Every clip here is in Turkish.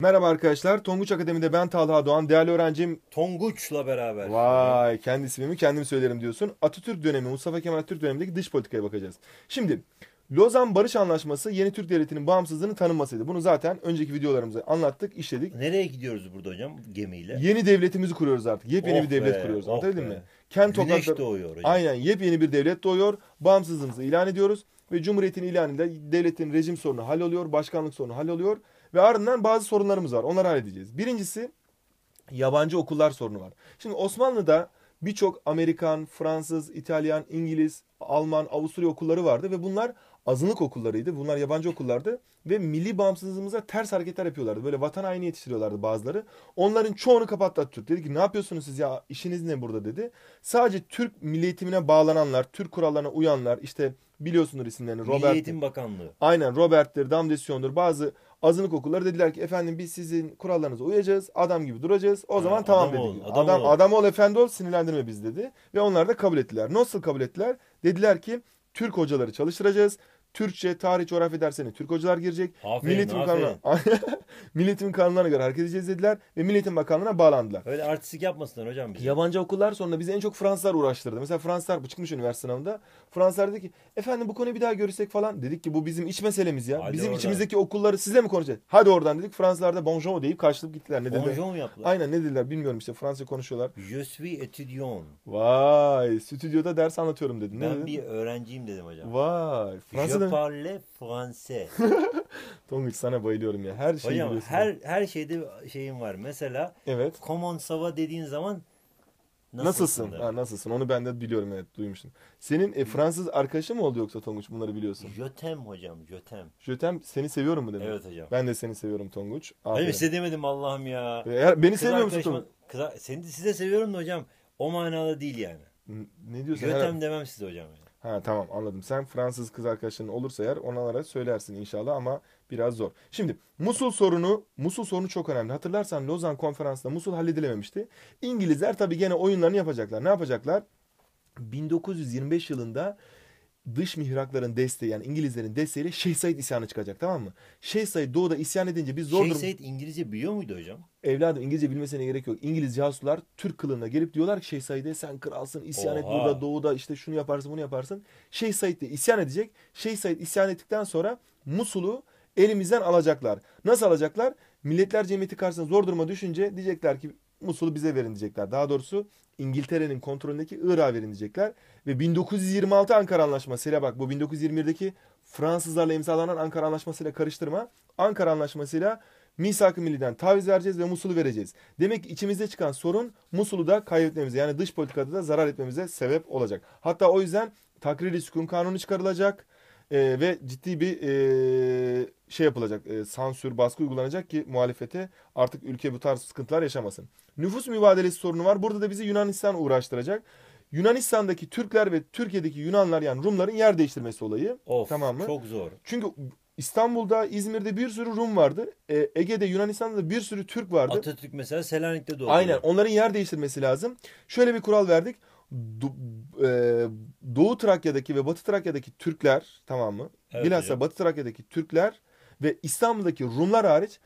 Merhaba arkadaşlar. Tonguç Akademi'de ben Talha Doğan. Değerli öğrencim... Tonguç'la beraber. Vay kendi ismimi kendim söylerim diyorsun. Atatürk dönemi, Mustafa Kemal Atatürk dönemindeki dış politikaya bakacağız. Şimdi Lozan Barış Anlaşması yeni Türk Devleti'nin bağımsızlığını tanınmasıydı. Bunu zaten önceki videolarımızda anlattık, işledik. Nereye gidiyoruz burada hocam gemiyle? Yeni devletimizi kuruyoruz artık. Yepyeni oh bir devlet be, kuruyoruz. Oh Anlatabildim mi? Kent Güneş toprakları... doğuyor hocam. Aynen yepyeni bir devlet doğuyor. Bağımsızlığımızı ilan ediyoruz. Ve Cumhuriyet'in ilanıyla devletin rejim sorunu halloluyor, başkanlık sorunu halloluyor. oluyor ve ardından bazı sorunlarımız var. Onları halledeceğiz. Birincisi yabancı okullar sorunu var. Şimdi Osmanlı'da birçok Amerikan, Fransız, İtalyan, İngiliz, Alman, Avusturya okulları vardı ve bunlar azınlık okullarıydı. Bunlar yabancı okullardı ve milli bağımsızlığımıza ters hareketler yapıyorlardı. Böyle vatan haini yetiştiriyorlardı bazıları. Onların çoğunu kapattı Atatürk. Dedi ki ne yapıyorsunuz siz ya işiniz ne burada dedi. Sadece Türk milli eğitimine bağlananlar, Türk kurallarına uyanlar işte biliyorsunuz isimlerini. Robert, milli Eğitim Bakanlığı. Aynen Robert'tir, Damdesion'dur. bazı Azınlık okulları dediler ki efendim biz sizin kurallarınıza uyacağız. Adam gibi duracağız. O zaman ha, tamam adam dedik. Ol, adam, adam, ol. adam ol efendi ol sinirlendirme biz dedi. Ve onlar da kabul ettiler. Nasıl kabul ettiler? Dediler ki Türk hocaları çalıştıracağız. Türkçe, tarih, coğrafya dersine Türk hocalar girecek. Aferin, Milli Eğitim aferin. kanunlarına göre hareket edeceğiz ve Milli Eğitim Bakanlığı'na bağlandılar. Öyle artistik yapmasınlar hocam bizi. Yabancı okullar sonra bizi en çok Fransızlar uğraştırdı. Mesela Fransızlar bu çıkmış üniversite sınavında. Fransızlar dedi ki efendim bu konuyu bir daha görüşsek falan. Dedik ki bu bizim iç meselemiz ya. Hadi bizim oradan. içimizdeki okulları sizle mi konuşacağız? Hadi oradan dedik. Fransızlar da bonjour deyip karşılıp gittiler. Ne dediler? Bonjon mu yaptılar? Aynen ne dediler bilmiyorum işte Fransızca konuşuyorlar. Je suis étudiant. Vay stüdyoda ders anlatıyorum dedin. Ne Ben dedin? bir öğrenciyim dedim hocam. Vay. Fransız Je parle français. Tonguç sana bayılıyorum ya. Her şeyi Hocam, biliyorsun. Her, her şeyde şeyim var. Mesela evet. Common Sava dediğin zaman Nasılsın? Nasılsın? Ha, nasılsın? Onu ben de biliyorum evet duymuştum. Senin e, Fransız arkadaşın mı oldu yoksa Tonguç bunları biliyorsun? Jotem hocam Jotem. Jotem seni seviyorum mu demek? Evet hocam. Ben de seni seviyorum Tonguç. Aferin. Hayır size Allah'ım ya. E, beni kız seviyor musun Tonguç? Kız, seni size seviyorum da hocam o manada değil yani. Ne diyorsun? Jötem demem size hocam yani. Ha tamam anladım. Sen Fransız kız arkadaşın olursa eğer onlara söylersin inşallah ama biraz zor. Şimdi Musul sorunu, Musul sorunu çok önemli. Hatırlarsan Lozan konferansında Musul halledilememişti. İngilizler tabii gene oyunlarını yapacaklar. Ne yapacaklar? 1925 yılında dış mihrakların desteği yani İngilizlerin desteğiyle Şeyh Said isyanı çıkacak tamam mı? Şeyh Said doğuda isyan edince biz zor Şeyh Said İngilizce biliyor muydu hocam? Evladım İngilizce bilmesine gerek yok. İngiliz casuslar Türk kılığına gelip diyorlar ki Şeyh Said'e sen kralsın isyan Oha. et burada doğuda işte şunu yaparsın bunu yaparsın. Şeyh Said de isyan edecek. Şeyh Said isyan ettikten sonra Musul'u elimizden alacaklar. Nasıl alacaklar? Milletler Cemiyeti karşısında zor duruma düşünce diyecekler ki Musul'u bize verin diyecekler. Daha doğrusu İngiltere'nin kontrolündeki Irak'a verin diyecekler. Ve 1926 Ankara Anlaşması'yla bak bu 1921'deki Fransızlarla imzalanan Ankara Anlaşması'yla karıştırma. Ankara Anlaşması'yla Misak-ı Milli'den taviz vereceğiz ve Musul'u vereceğiz. Demek ki içimizde çıkan sorun Musul'u da kaybetmemize yani dış politikada da zarar etmemize sebep olacak. Hatta o yüzden takriri sükun kanunu çıkarılacak e, ve ciddi bir e, şey yapılacak, e, sansür, baskı uygulanacak ki muhalefete artık ülke bu tarz sıkıntılar yaşamasın. Nüfus mübadelesi sorunu var. Burada da bizi Yunanistan uğraştıracak. Yunanistan'daki Türkler ve Türkiye'deki Yunanlar yani Rumların yer değiştirmesi olayı. Of, tamam mı? Çok zor. Çünkü İstanbul'da, İzmir'de bir sürü Rum vardı. E, Ege'de, Yunanistan'da da bir sürü Türk vardı. Atatürk mesela Selanik'te doğdu. Aynen. Onların yer değiştirmesi lazım. Şöyle bir kural verdik. Do, e, Doğu Trakya'daki ve Batı Trakya'daki Türkler tamam mı? Evet, Bilhassa hocam. Batı Trakya'daki Türkler ve İstanbul'daki Rumlar hariç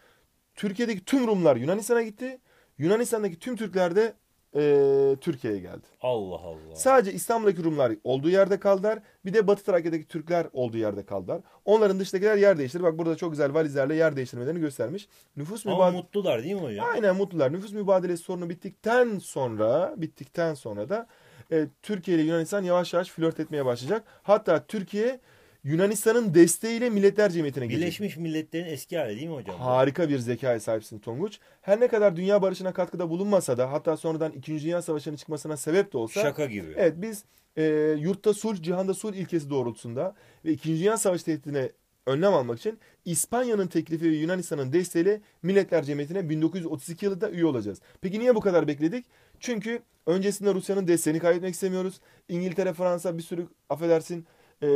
Türkiye'deki tüm Rumlar Yunanistan'a gitti. Yunanistan'daki tüm Türkler de e, Türkiye'ye geldi. Allah Allah. Sadece İstanbul'daki Rumlar olduğu yerde kaldılar. Bir de Batı Trakya'daki Türkler olduğu yerde kaldılar. Onların dıştakiler yer değiştirdi. Bak burada çok güzel valizlerle yer değiştirmelerini göstermiş. Nüfus mübadele... Ama mutlular değil mi hocam? Aynen mutlular. Nüfus mübadelesi sorunu bittikten sonra bittikten sonra da e, Türkiye ile Yunanistan yavaş yavaş flört etmeye başlayacak. Hatta Türkiye Yunanistan'ın desteğiyle Milletler Cemiyeti'ne girecek. Birleşmiş Milletler'in eski hali değil mi hocam? Harika bir zekaya sahipsin Tonguç. Her ne kadar dünya barışına katkıda bulunmasa da hatta sonradan 2. Dünya Savaşı'nın çıkmasına sebep de olsa. Şaka gibi. Evet biz e, yurtta sulh, cihanda sulh ilkesi doğrultusunda ve 2. Dünya Savaşı tehdidine önlem almak için İspanya'nın teklifi ve Yunanistan'ın desteğiyle Milletler Cemiyeti'ne 1932 yılında üye olacağız. Peki niye bu kadar bekledik? Çünkü Öncesinde Rusya'nın desteğini kaybetmek istemiyoruz. İngiltere, Fransa bir sürü affedersin e,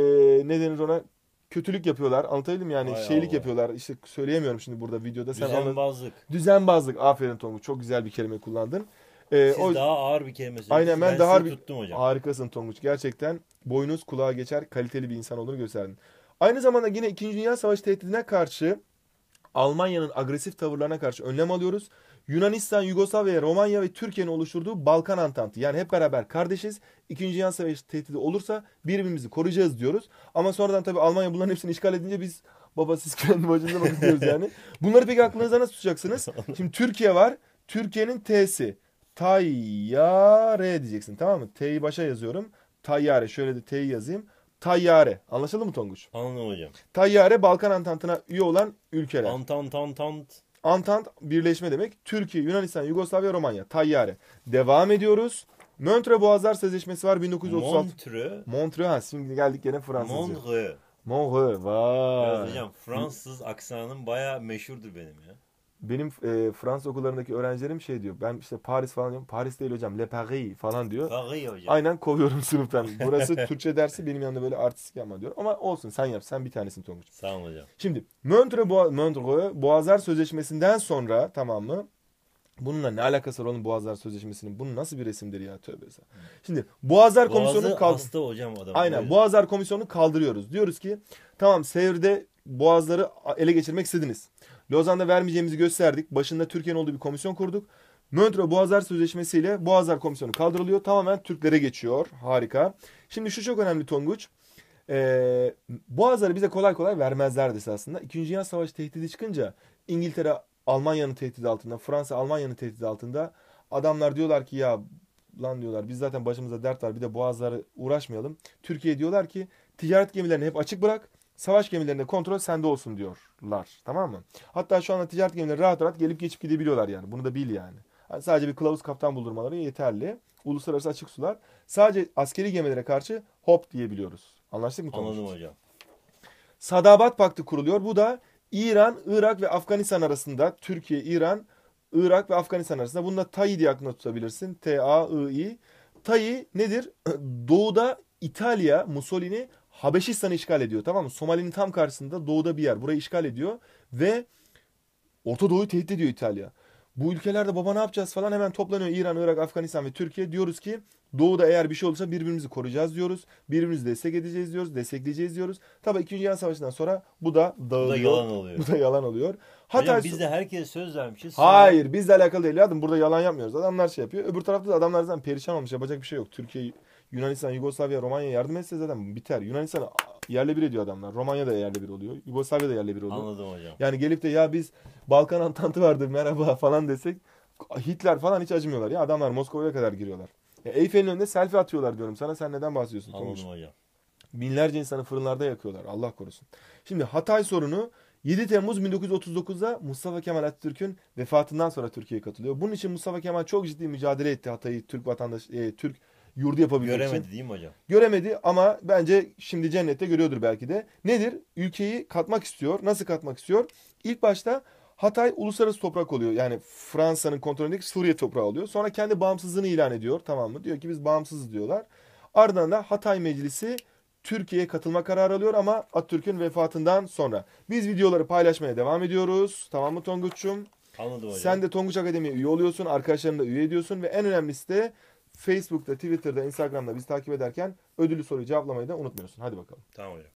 ne denir ona kötülük yapıyorlar. Anlatabildim yani Hay şeylik Allah. yapıyorlar. İşte söyleyemiyorum şimdi burada videoda. Sen Düzenbazlık. Anladın. Düzenbazlık. Aferin Tonguç. Çok güzel bir kelime kullandın. Ee, Siz o... daha ağır bir kelime söylediniz. Aynen ben, ben daha bir... tuttum hocam. Harikasın Tonguç. Gerçekten boynuz kulağa geçer kaliteli bir insan olduğunu gösterdin. Aynı zamanda yine 2. Dünya Savaşı tehdidine karşı Almanya'nın agresif tavırlarına karşı önlem alıyoruz. Yunanistan, Yugoslavya, Romanya ve Türkiye'nin oluşturduğu Balkan Antantı. Yani hep beraber kardeşiz. İkinci Dünya Savaşı tehdidi olursa birbirimizi koruyacağız diyoruz. Ama sonradan tabii Almanya bunların hepsini işgal edince biz baba siz kendi başınıza bakın yani. Bunları peki aklınıza nasıl tutacaksınız? Şimdi Türkiye var. Türkiye'nin T'si. Tayyare diyeceksin tamam mı? T'yi başa yazıyorum. Tayyare şöyle de T'yi yazayım. Tayyare. Anlaşıldı mı Tonguç? Anladım hocam. Tayyare Balkan Antantı'na üye olan ülkeler. Antant, antant. Antant birleşme demek. Türkiye, Yunanistan, Yugoslavya, Romanya. Tayyare. Devam ediyoruz. Montre Boğazlar Sözleşmesi var 1936. Montre. Montre ha şimdi geldik yine Fransızca. Montre. Montre vay. Biraz hocam Fransız aksanım baya meşhurdur benim ya benim e, Fransa okullarındaki öğrencilerim şey diyor. Ben işte Paris falan diyorum. Paris değil hocam. Le Paris falan diyor. Paris hocam. Aynen kovuyorum sınıftan. Burası Türkçe dersi benim yanımda böyle artistik yapma diyor. Ama olsun sen yap. Sen bir tanesin Tonguç. Sağ olun hocam. Şimdi Montreux, Boğaz, Boğazlar Sözleşmesi'nden sonra tamam mı? Bununla ne alakası var onun Boğazlar Sözleşmesi'nin? Bu nasıl bir resimdir ya tövbe sen. Şimdi Boğazlar Boğazı Komisyonu kaldı. hocam adam. Aynen Boğazlar komisyonu kaldırıyoruz. Diyoruz ki tamam Sevr'de boğazları ele geçirmek istediniz. Lozan'da vermeyeceğimizi gösterdik. Başında Türkiye'nin olduğu bir komisyon kurduk. Montreux Boğazlar Sözleşmesi ile Boğazlar Komisyonu kaldırılıyor. Tamamen Türklere geçiyor. Harika. Şimdi şu çok önemli Tonguç. Ee, Boğazları bize kolay kolay vermezlerdi aslında. İkinci Dünya Savaşı tehdidi çıkınca İngiltere Almanya'nın tehdidi altında, Fransa Almanya'nın tehdidi altında adamlar diyorlar ki ya lan diyorlar biz zaten başımıza dert var bir de boğazları uğraşmayalım. Türkiye diyorlar ki ticaret gemilerini hep açık bırak savaş gemilerinde kontrol sende olsun diyorlar. Tamam mı? Hatta şu anda ticaret gemileri rahat rahat gelip geçip gidebiliyorlar yani. Bunu da bil yani. yani sadece bir kılavuz kaptan buldurmaları yeterli. Uluslararası açık sular. Sadece askeri gemilere karşı hop diyebiliyoruz. Anlaştık mı? Anladım konuşuruz? hocam. Sadabat Paktı kuruluyor. Bu da İran, Irak ve Afganistan arasında Türkiye, İran, Irak ve Afganistan arasında. Bunu da TAI diye aklına tutabilirsin. T-A-I-I. TAI nedir? Doğuda İtalya, Mussolini, Habeşistan'ı işgal ediyor tamam mı? Somali'nin tam karşısında doğuda bir yer. Burayı işgal ediyor ve Orta Doğu'yu tehdit ediyor İtalya. Bu ülkelerde baba ne yapacağız falan hemen toplanıyor İran, Irak, Afganistan ve Türkiye. Diyoruz ki doğuda eğer bir şey olursa birbirimizi koruyacağız diyoruz. Birbirimizi destek edeceğiz diyoruz, destekleyeceğiz diyoruz. Tabii 2. Dünya Savaşı'ndan sonra bu da dağılıyor. Bu da yalan oluyor. Bu da yalan oluyor. Hatay Hocam biz de herkese söz vermişiz. Sonra... Hayır bizle alakalı değil adam burada yalan yapmıyoruz. Adamlar şey yapıyor. Öbür tarafta da adamlar zaten perişan olmuş yapacak bir şey yok. Türkiye, Yunanistan, Yugoslavya, Romanya yardım etse zaten biter. Yunanistan yerle bir ediyor adamlar. Romanya da yerle bir oluyor. Yugoslavya da yerle bir oluyor. Anladım hocam. Yani gelip de ya biz Balkan Antantı vardı merhaba falan desek Hitler falan hiç acımıyorlar ya. Adamlar Moskova'ya kadar giriyorlar. Ya Eyfel'in önünde selfie atıyorlar diyorum sana. Sen neden bahsediyorsun? Anladım hocam. Binlerce insanı fırınlarda yakıyorlar. Allah korusun. Şimdi Hatay sorunu 7 Temmuz 1939'da Mustafa Kemal Atatürk'ün vefatından sonra Türkiye'ye katılıyor. Bunun için Mustafa Kemal çok ciddi mücadele etti Hatay'ı Türk vatandaş e, Türk yurdu yapabilmek Göremedi için. Göremedi değil mi hocam? Göremedi ama bence şimdi cennette görüyordur belki de. Nedir? Ülkeyi katmak istiyor. Nasıl katmak istiyor? İlk başta Hatay uluslararası toprak oluyor. Yani Fransa'nın kontrolündeki Suriye toprağı oluyor. Sonra kendi bağımsızlığını ilan ediyor. Tamam mı? Diyor ki biz bağımsızız diyorlar. Ardından da Hatay Meclisi Türkiye'ye katılma kararı alıyor ama Atatürk'ün vefatından sonra. Biz videoları paylaşmaya devam ediyoruz. Tamam mı Tonguç'um? Anladım hocam. Sen de Tonguç Akademi'ye üye oluyorsun. Arkadaşlarını da üye ediyorsun. Ve en önemlisi de Facebook'ta, Twitter'da, Instagram'da bizi takip ederken ödüllü soruyu cevaplamayı da unutmuyorsun. Hadi bakalım. Tamam hocam.